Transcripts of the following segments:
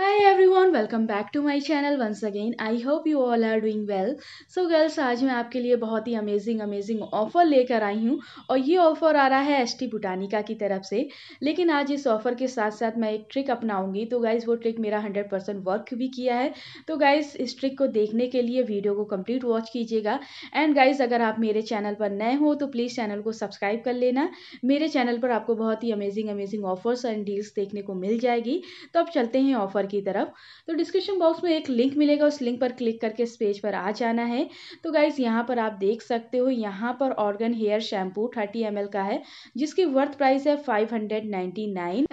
every everyone welcome back to my channel once again I hope you all are doing well so girls आज मैं आपके लिए बहुत ही अमेजिंग अमेजिंग ऑफ़र लेकर आई हूँ और ये ऑफ़र आ रहा है एस टी बुटानिका की तरफ से लेकिन आज इस ऑफ़र के साथ साथ मैं एक ट्रिक अपनाऊंगी तो गाइज़ वो ट्रिक मेरा हंड्रेड परसेंट वर्क भी किया है तो गाइज़ इस ट्रिक को देखने के लिए वीडियो को कम्प्लीट वॉच कीजिएगा एंड गाइज़ अगर आप मेरे चैनल पर नए हो तो प्लीज़ चैनल को सब्सक्राइब कर लेना मेरे चैनल पर आपको बहुत ही amazing amazing offers and deals देखने को मिल जाएगी तो अब चलते हैं ऑफ़र की तरफ तो डिस्क्रिप्शन बॉक्स में एक लिंक मिलेगा उस लिंक पर क्लिक करके इस पेज पर आ जाना है तो गाइज़ यहाँ पर आप देख सकते हो यहाँ पर argan hair shampoo thirty M का है जिसकी वर्थ प्राइस है फाइव हंड्रेड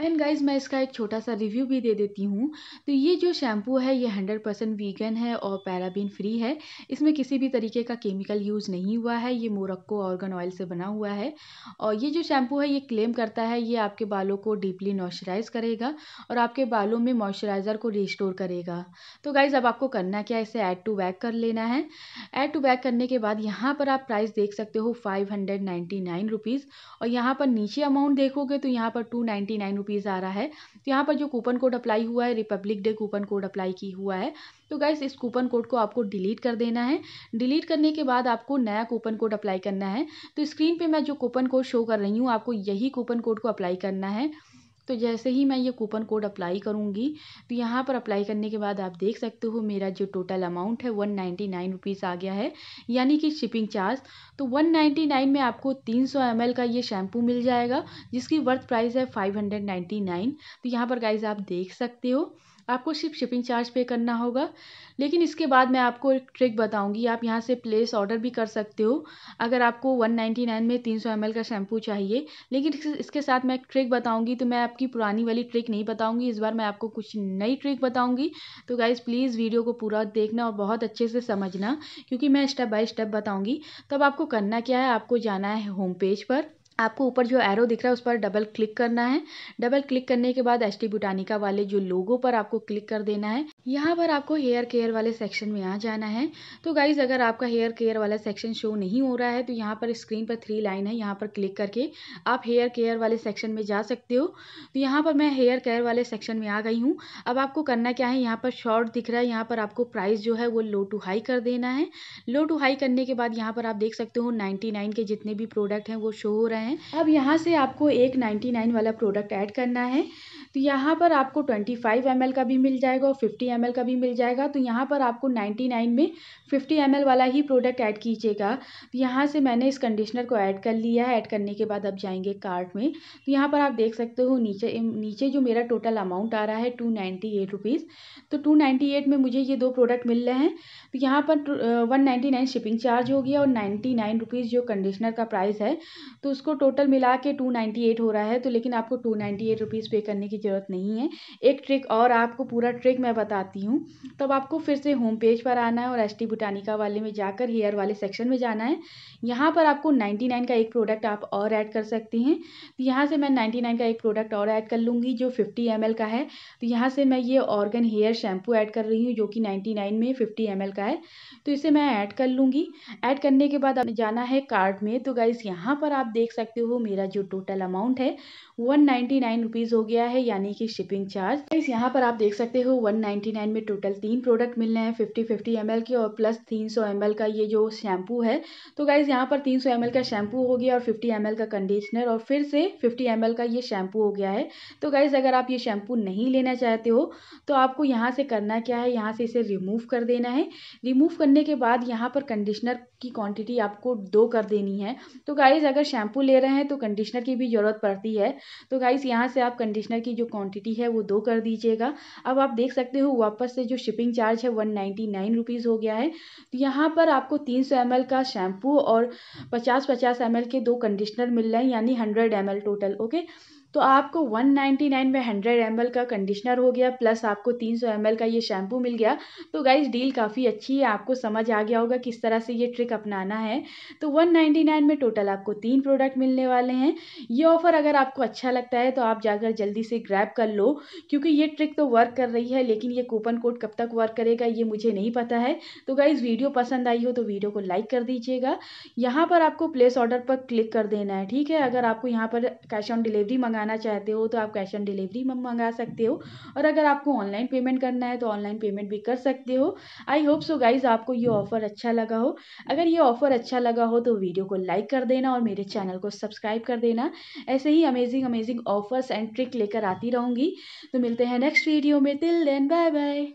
एंड गाइज मैं इसका एक छोटा सा रिव्यू भी दे देती हूँ तो ये जो शैम्पू है ये हंड्रेड परसेंट वीगन है और पैराबीन फ्री है इसमें किसी भी तरीके का केमिकल यूज़ नहीं हुआ है ये मोरक्को ऑर्गन ऑयल से बना हुआ है और ये जो शैम्पू है ये क्लेम करता है ये आपके बालों को डीपली मॉइस्चराइज करेगा और आपके बालों में मॉइस्चराइज नज़र को रिस्टोर करेगा तो गाइज़ अब आपको करना क्या है इसे ऐड टू बैक कर लेना है ऐड टू बैक करने के बाद यहाँ पर आप प्राइस देख सकते हो five hundred ninety nine rupees और यहाँ पर नीचे अमाउंट देखोगे तो यहाँ पर टू नाइन्टी नाइन रुपीज़ आ रहा है तो यहाँ पर जो कूपन कोड अप्लाई हुआ है republic day coupon code apply की हुआ है तो गाइज़ इस कूपन कोड को आपको डिलीट कर देना है डिलीट करने के बाद आपको नया कूपन कोड अप्लाई करना है तो स्क्रीन पर मैं जो कूपन कोड शो कर रही हूँ आपको यही कूपन कोड को अप्लाई करना है तो जैसे ही मैं ये कूपन कोड अप्लाई करूँगी तो यहाँ पर अप्लाई करने के बाद आप देख सकते हो मेरा जो टोटल अमाउंट है वन नाइन्टी नाइन रुपीज़ आ गया है यानी कि शिपिंग चार्ज तो वन नाइन्टी नाइन में आपको तीन सौ एम एल का ये शैम्पू मिल जाएगा जिसकी वर्थ प्राइस है फाइव हंड्रेड नाइन्टी नाइन तो यहाँ पर गाइज आप देख सकते हो आपको सिर्फ शिपिंग चार्ज पे करना होगा लेकिन इसके बाद मैं आपको एक ट्रिक बताऊंगी आप यहाँ से प्लेस ऑर्डर भी कर सकते हो अगर आपको 199 में 300 ml का शैम्पू चाहिए लेकिन इसके साथ मैं एक ट्रिक बताऊंगी तो मैं आपकी पुरानी वाली ट्रिक नहीं बताऊंगी इस बार मैं आपको कुछ नई ट्रिक बताऊंगी तो गाइज़ प्लीज़ वीडियो को पूरा देखना और बहुत अच्छे से समझना क्योंकि मैं स्टेप बाई स्टेप बताऊँगी तब आपको करना क्या है आपको जाना है होम पेज पर आपको ऊपर जो एरो दिख रहा है उस पर डबल क्लिक करना है डबल क्लिक करने के बाद एच टी बुटानिका वाले जो लोगो पर आपको क्लिक कर देना है यहाँ पर आपको हेयर केयर वाले सेक्शन में आ जाना है तो गाइज़ अगर आपका हेयर केयर वाला सेक्शन शो नहीं हो रहा है तो यहाँ पर स्क्रीन पर थ्री लाइन है यहाँ पर क्लिक करके आप हेयर केयर वाले सेक्शन में जा सकते हो तो यहाँ पर मैं हेयर केयर वाले सेक्शन में आ गई हूँ अब आपको करना क्या है यहाँ पर शॉर्ट दिख रहा है यहाँ पर आपको प्राइस जो है वो लो टू हाई कर देना है लो टू हाई करने के बाद यहाँ पर आप देख सकते हो नाइन्टी के जितने भी प्रोडक्ट हैं वो शो हो रहे हैं अब यहाँ से आपको एक नाइन्टी वाला प्रोडक्ट ऐड करना है तो यहाँ पर आपको 25 ml का भी मिल जाएगा और 50 एम का भी मिल जाएगा तो यहाँ पर आपको 99 में 50 एम वाला ही प्रोडक्ट ऐड कीजिएगा तो यहाँ से मैंने इस कंडीशनर को ऐड कर लिया है ऐड करने के बाद अब जाएंगे कार्ट में तो यहाँ पर आप देख सकते हो नीचे नीचे जो मेरा टोटल अमाउंट आ रहा है टू नाइन्टी तो टू में मुझे ये दो प्रोडक्ट मिल रहे हैं तो यहाँ पर वन शिपिंग चार्ज हो गया और नाइन्टी जो कंडिशनर का प्राइस है तो उसको टोटल मिला के टू हो रहा है तो लेकिन आपको टू नाइन्टी पे करने की ज़रूरत नहीं है एक ट्रिक और आपको पूरा ट्रिक मैं बताती हूँ तब आपको फिर से होम पेज पर आना है और एस टी बुटानिका वाले में जाकर हेयर वाले सेक्शन में जाना है यहाँ पर आपको नाइन्टी नाइन का एक प्रोडक्ट आप और ऐड कर सकती हैं तो यहाँ से मैं नाइन्टी नाइन का एक प्रोडक्ट और ऐड कर लूँगी जो फिफ्टी एम का है तो यहाँ से मैं ये ऑर्गन हेयर शैम्पू ऐड कर रही हूँ जो कि नाइन्टी नाइन में फिफ्टी एम का है तो इसे मैं ऐड कर लूँगी ऐड करने के बाद जाना है कार्ड में तो गाइज़ यहाँ पर आप देख सकते हो मेरा जो टोटल अमाउंट है वन नाइन्टी नाइन रुपीज़ हो गया है यानी कि शिपिंग चार्ज इस यहाँ पर आप देख सकते हो 199 में टोटल तीन प्रोडक्ट मिल रहे हैं 50 50 एम के और प्लस 300 सौ का ये जो शैम्पू है तो गाइज यहाँ पर 300 सौ का शैम्पू हो गया और 50 एम का कंडीशनर और फिर से 50 एम का ये शैम्पू हो गया है तो गाइज अगर आप ये शैम्पू नहीं लेना चाहते हो तो आपको यहाँ से करना क्या है यहाँ से इसे रिमूव कर देना है रिमूव करने के बाद यहाँ पर कंडीशनर की क्वान्टिटी आपको दो कर देनी है तो गाइज अगर शैम्पू ले रहे हैं तो कंडीशनर की भी ज़रूरत पड़ती है तो गाइज यहाँ से आप कंडीशनर की जो जो क्वांटिटी है वो दो कर दीजिएगा अब आप देख सकते हो वापस से जो शिपिंग चार्ज है वन नाइन्टी नाइन रुपीज़ हो गया है तो यहाँ पर आपको तीन सौ एम एल का शैम्पू और पचास पचास एम एल के दो कंडीशनर मिल रहे हैं यानी hundred M L total okay तो आपको 199 में 100 एम का कंडीशनर हो गया प्लस आपको 300 एम का ये शैम्पू मिल गया तो गाइज डील काफ़ी अच्छी है आपको समझ आ गया होगा किस तरह से ये ट्रिक अपनाना है तो 199 में टोटल आपको तीन प्रोडक्ट मिलने वाले हैं ये ऑफ़र अगर आपको अच्छा लगता है तो आप जाकर जल्दी से ग्रैब कर लो क्योंकि ये ट्रिक तो वर्क कर रही है लेकिन ये कूपन कोड कब तक वर्क करेगा ये मुझे नहीं पता है तो गाइज़ वीडियो पसंद आई हो तो वीडियो को लाइक कर दीजिएगा यहाँ पर आपको प्लेस ऑर्डर पर क्लिक कर देना है ठीक है अगर आपको यहाँ पर कैश ऑन डिलीवरी मंगाना मंगाना चाहते हो तो आप कैश ऑन डिलीवरी में मंगा सकते हो और अगर आपको ऑनलाइन पेमेंट करना है तो ऑनलाइन पेमेंट भी कर सकते हो आई होप सो गाइज़ आपको ये ऑफ़र अच्छा लगा हो अगर ये ऑफ़र अच्छा लगा हो तो वीडियो को लाइक कर देना और मेरे चैनल को सब्सक्राइब कर देना ऐसे ही amazing amazing offers and trick लेकर आती रहूँगी तो मिलते हैं नेक्स्ट वीडियो में तिल देन बाय बाय